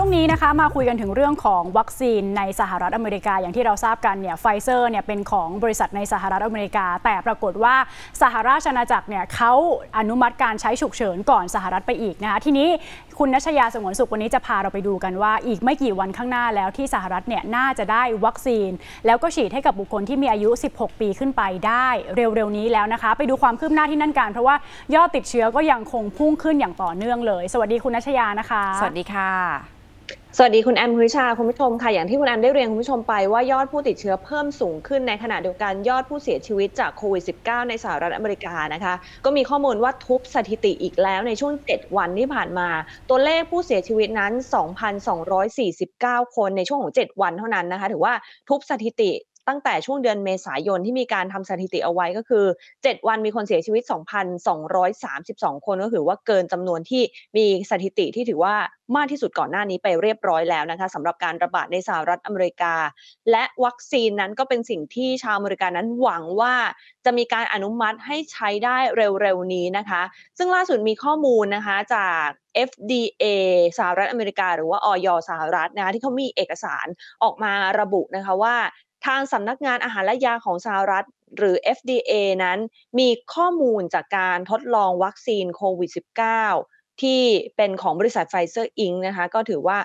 ช่วงนี้นะคะมาคุยกันถึงเรื่องของวัคซีนในสหรัฐอเมริกา อย่างที่เราทราบกันเนี่ยไฟเซอร์เนี่ยเป็นของบริษัทในสหรัฐอเมริกา แต่ปรากฏว่าสหราชอาณาจักรเนี่ยเขาอนุมัติการใช้ฉุกเฉินก่อนสหรัฐไปอีกนะคะทีนี้คุณนัชยาสงวนสุขวันนี้จะพาเราไปดูกันว่า อีกไม่กี่วันข้างหน้าแล้วที่สหรัฐเนี่ยน่าจะได้วัคซีน แล้วก็ฉีดให้กับบุคคลที่มีอายุ 16 ปีขึ้นไปได้เร็วๆนี้แล้วนะคะ ไปดูความคืบหน้าที่นั่นกันเพราะว่ายอดติดเชื้อก็ยังคงพุ่งขึ้นอย่างต่อเนื่องเลย สวัสดีคุณนัชยานะคะ สวัสดีค่ะสวัสดีคุณแอมคุณชาคุณผู้ชมค่ะอย่างที่คุณแอมได้เรียนคุณผู้ชมไปว่ายอดผู้ติดเชื้อเพิ่มสูงขึ้นในขณะเดียวกันยอดผู้เสียชีวิตจากโควิด -19 ในสหรัฐอเมริกา นะคะ ก็มีข้อมูลว่าทุบสถิติอีกแล้วในช่วง 7 วันที่ผ่านมา ตัวเลขผู้เสียชีวิตนั้น 2,249 คนในช่วงของ7 วันเท่านั้นนะคะถือว่าทุบสถิติตั้งแต่ช่วงเดือนเมษายนที่มีการทำสถิติเอาไว้ก็คือ 7 วันมีคนเสียชีวิต 2,232 คนก็ถือว่าเกินจำนวนที่มีสถิติที่ถือว่ามากที่สุดก่อนหน้านี้ไปเรียบร้อยแล้วนะคะสำหรับการระบาดในสหรัฐอเมริกา และวัคซีนนั้นก็เป็นสิ่งที่ชาวอเมริกานั้นหวังว่าจะมีการอนุมัติให้ใช้ได้เร็วๆ นี้นะคะ ซึ่งล่าสุดมีข้อมูลนะคะจาก FDA สหรัฐอเมริกา หรือว่าออยสหรัฐนะคะที่เขามีเอกสารออกมาระบุนะคะว่าทางสำนักงานอาหารและยาของสหรัฐหรือ FDA นั้น มีข้อมูลจากการทดลองวัคซีนโควิด -19 ที่เป็นของบริษัทไฟเซอร์อิงนะคะ ก็ถือว่า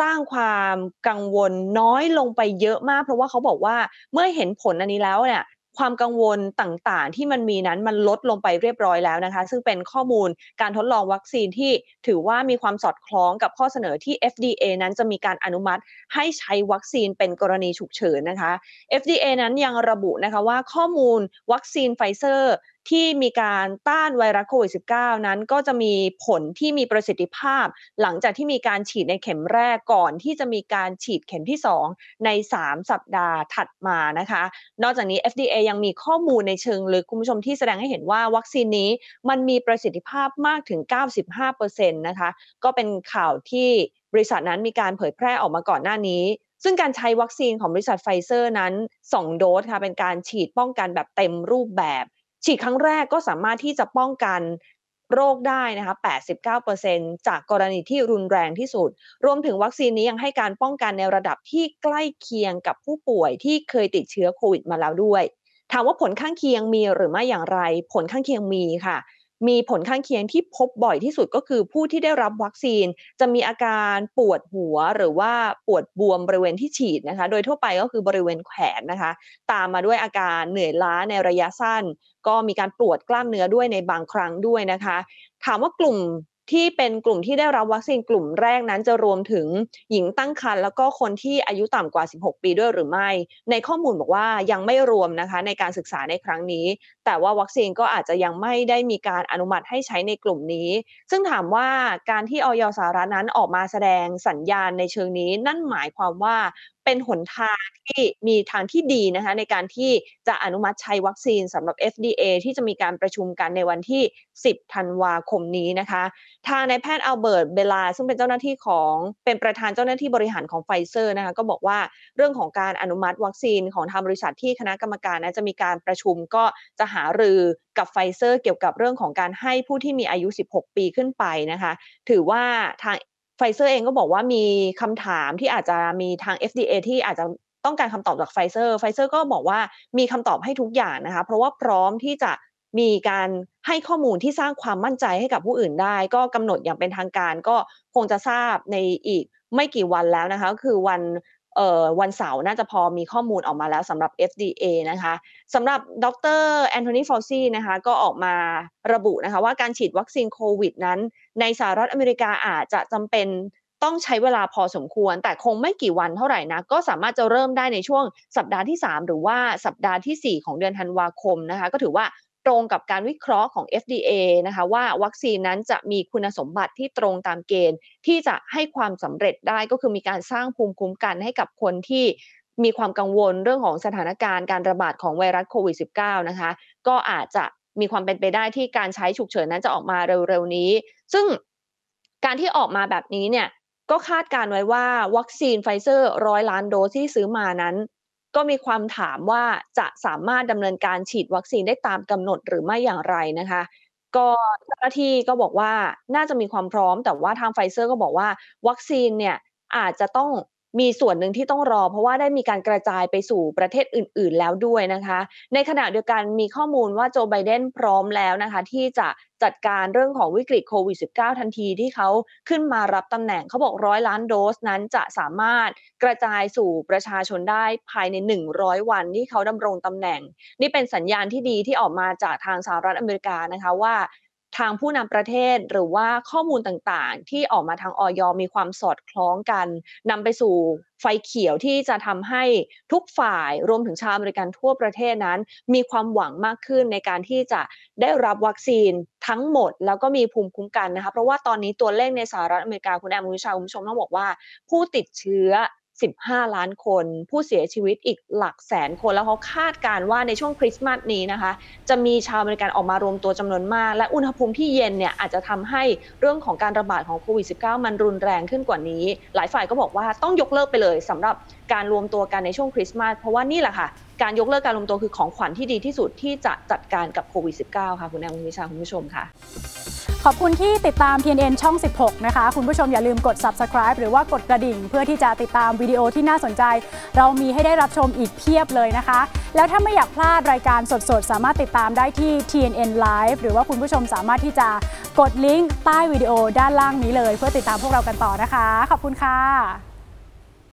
สร้างความกังวลน้อยลงไปเยอะมาก เพราะว่าเขาบอกว่า เมื่อเห็นผลอันนี้แล้วเนี่ยความกังวลต่างๆที่มันมีนั้นมันลดลงไปเรียบร้อยแล้วนะคะ ซึ่งเป็นข้อมูลการทดลองวัคซีนที่ถือว่ามีความสอดคล้องกับข้อเสนอที่ FDA นั้นจะมีการอนุมัติให้ใช้วัคซีนเป็นกรณีฉุกเฉินนะคะ FDA นั้นยังระบุนะคะว่าข้อมูลวัคซีนไฟเซอร์ที่มีการต้านไวรัสโควิด -19 นั้นก็จะมีผลที่มีประสิทธิภาพ หลังจากที่มีการฉีดในเข็มแรกก่อน ที่จะมีการฉีดเข็มที่2ใน3 สัปดาห์ถัดมานะคะ นอกจากนี้ FDA ยังมีข้อมูลในเชิงลึกคุณผู้ชมที่แสดงให้เห็นว่าวัคซีนนี้มันมีประสิทธิภาพมากถึง 95%นะคะก็เป็นข่าวที่บริษัทนั้นมีการเผยแพร่ออกมาก่อนหน้านี้ ซึ่งการใช้วัคซีนของบริษัทไฟเซอร์นั้น2โดสค่ะเป็นการฉีดป้องกันแบบเต็มรูปแบบฉีดครั้งแรกก็สามารถที่จะป้องกันโรคได้นะคะ89%จากกรณีที่รุนแรงที่สุด รวมถึงวัคซีนนี้ยังให้การป้องกันในระดับที่ใกล้เคียงกับผู้ป่วยที่เคยติดเชื้อโควิดมาแล้วด้วย ถามว่าผลข้างเคียงมีหรือไม่อย่างไร ผลข้างเคียงมีค่ะมีผลข้างเคียงที่พบบ่อยที่สุดก็คือผู้ที่ได้รับวัคซีน จะมีอาการปวดหัวหรือว่าปวดบวมบริเวณที่ฉีดนะคะ โดยทั่วไปก็คือบริเวณแขนนะคะ ตามมาด้วยอาการเหนื่อยล้าในระยะสั้น ก็มีการปวดกล้ามเนื้อด้วยในบางครั้งด้วยนะคะถามว่ากลุ่มที่เป็นกลุ่มที่ได้รับวัคซีนกลุ่มแรกนั้นจะรวมถึงหญิงตั้งครรภ์แล้วก็คนที่อายุต่ำกว่า 16 ปีด้วยหรือไม่ ในข้อมูลบอกว่ายังไม่รวมนะคะในการศึกษาในครั้งนี้ แต่ว่าวัคซีนก็อาจจะยังไม่ได้มีการอนุมัติให้ใช้ในกลุ่มนี้ ซึ่งถามว่าการที่ออยสารนั้นออกมาแสดงสัญญาณในเชิงนี้นั่นหมายความว่าเป็นหนทางที่มีทางที่ดีนะคะในการที่จะอนุมัติใช้วัคซีนสำหรับ FDA ที่จะมีการประชุมกันในวันที่ 10 ธันวาคมนี้นะคะทางนายแพทย์อัลเบิร์ตเบลาซึ่งเป็นเจ้าหน้าที่ของเป็นประธานเจ้าหน้าที่บริหารของไฟเซอร์นะคะก็บอกว่าเรื่องของการอนุมัติวัคซีนของทางบริษัทที่คณะกรรมการนะจะมีการประชุม ก็จะหารือกับไฟเซอร์เกี่ยวกับเรื่องของการให้ผู้ที่มีอายุ 16 ปีขึ้นไปนะคะ ถือว่าทางไฟเซอร์เองก็บอกว่ามีคำถามที่อาจจะมีทาง FDA ที่อาจจะต้องการคำตอบจากไฟเซอร์ ไฟเซอร์ก็บอกว่ามีคำตอบให้ทุกอย่างนะคะ เพราะว่าพร้อมที่จะมีการให้ข้อมูลที่สร้างความมั่นใจให้กับผู้อื่นได้ ก็กำหนดอย่างเป็นทางการก็คงจะทราบในอีกไม่กี่วันแล้วนะคะคือวันวันเสาร์น่าจะพอมีข้อมูลออกมาแล้วสำหรับ FDA นะคะสำหรับดรแอนโทนีฟอลซีนะคะก็ออกมาระบุนะคะว่าการฉีดวัคซีนโควิดนั้น ในสหรัฐอเมริกาอาจจะจำเป็นต้องใช้เวลาพอสมควร แต่คงไม่กี่วันเท่าไหร่นะก็สามารถจะเริ่มได้ในช่วงสัปดาห์ที่ 3 หรือว่าสัปดาห์ที่ 4 ของเดือนธันวาคมนะคะก็ถือว่ารงกับการวิเคราะห์ของ FDA นะคะว่าวัคซีนนั้นจะมีคุณสมบัติที่ตรงตามเกณฑ์ ที่จะให้ความสำเร็จได้ก็คือมีการสร้างภูมิคุ้มกันให้กับคนที่มีความกังวลเรื่องของสถานการณ์การระบาดของไวรัสโควิด -19 นะคะก็อาจจะมีความเป็นไปได้ที่การใช้ฉุกเฉินนั้นจะออกมาเร็วๆนี้ ซึ่งการที่ออกมาแบบนี้เนี่ย ก็คาดการไว้ว่า วัคซีนไฟเซอร์ร้อยล้านโดสที่ซื้อมานั้นก็มีความถามว่าจะสามารถดำเนินการฉีดวัคซีน ได้ตามกำหนดหรือไม่อย่างไรนะคะ ก็เจ้าหน้าที่ก็บอกว่าน่าจะมีความพร้อม แต่ว่าทางไฟเซอร์ก็บอกว่าวัคซีนเนี่ยอาจจะต้องมีส่วนหนึ่งที่ต้องรอเพราะว่าได้มีการกระจายไปสู่ประเทศอื่น ๆ แล้วด้วยนะคะ ในขณะเดียวกันมีข้อมูลว่าโจไบเดนพร้อมแล้วนะคะที่จะจัดการเรื่องของวิกฤตโควิด -19 ทันที ที่เขาขึ้นมารับตำแหน่ง เขาบอกร้อยล้านโดสนั้นจะสามารถกระจายสู่ประชาชนได้ภายใน 100 วันที่เขาดำรงตำแหน่งนี่เป็นสัญญาณที่ดีที่ออกมาจากทางสหรัฐอเมริกานะคะว่าทางผู้นำประเทศหรือว่าข้อมูลต่างๆ ที่ออกมาทางออยมีความสอดคล้องกัน นำไปสู่ไฟเขียวที่จะทำให้ทุกฝ่ายรวมถึงชาวอเมริกันทั่วประเทศนั้น มีความหวังมากขึ้นในการที่จะได้รับวัคซีนทั้งหมด แล้วก็มีภูมิคุ้มกันนะคะเพราะว่าตอนนี้ตัวเลขในสหรัฐอเมริกาคุณแอมมุชาคุณผู้ชมต้องบอกว่าผู้ติดเชื้อ15 ล้านคนผู้เสียชีวิตอีกหลักแสนคนแล้วเขาคาดการว่าในช่วงคริสต์มาสนี้นะคะ จะมีชาวอเมริกันออกมารวมตัวจำนวนมาก และอุณหภูมิที่เย็นเนี่ยอาจจะทำให้เรื่องของการระบาดของโควิด -19 มันรุนแรงขึ้นกว่านี้ หลายฝ่ายก็บอกว่าต้องยกเลิกไปเลย สำหรับการรวมตัวกันในช่วงคริสต์มาสเพราะว่านี่แหละค่ะการยกเลิกการรวมตัวคือของขวัญที่ดีที่สุดที่จะจัดการกับโควิด -19 ค่ะ คุณแอมคุณวิชา คุณผู้ชมค่ะ ขอบคุณที่ติดตาม p n n ช่อง 16 นะคะ คุณผู้ชมอย่าลืมกด subscribe หรือว่ากดกระดิ่งเพื่อที่จะติดตามวิดีโอที่น่าสนใจ เรามีให้ได้รับชมอีกเพียบเลยนะคะ แล้วถ้าไม่อยากพลาดรายการสดๆ สามารถติดตามได้ที่ TNN Live หรือว่าคุณผู้ชมสามารถที่จะกดลิงก์ใต้วิดีโอด้านล่างนี้เลย เพื่อติดตามพวกเรากันต่อนะคะ ขอบคุณค่ะ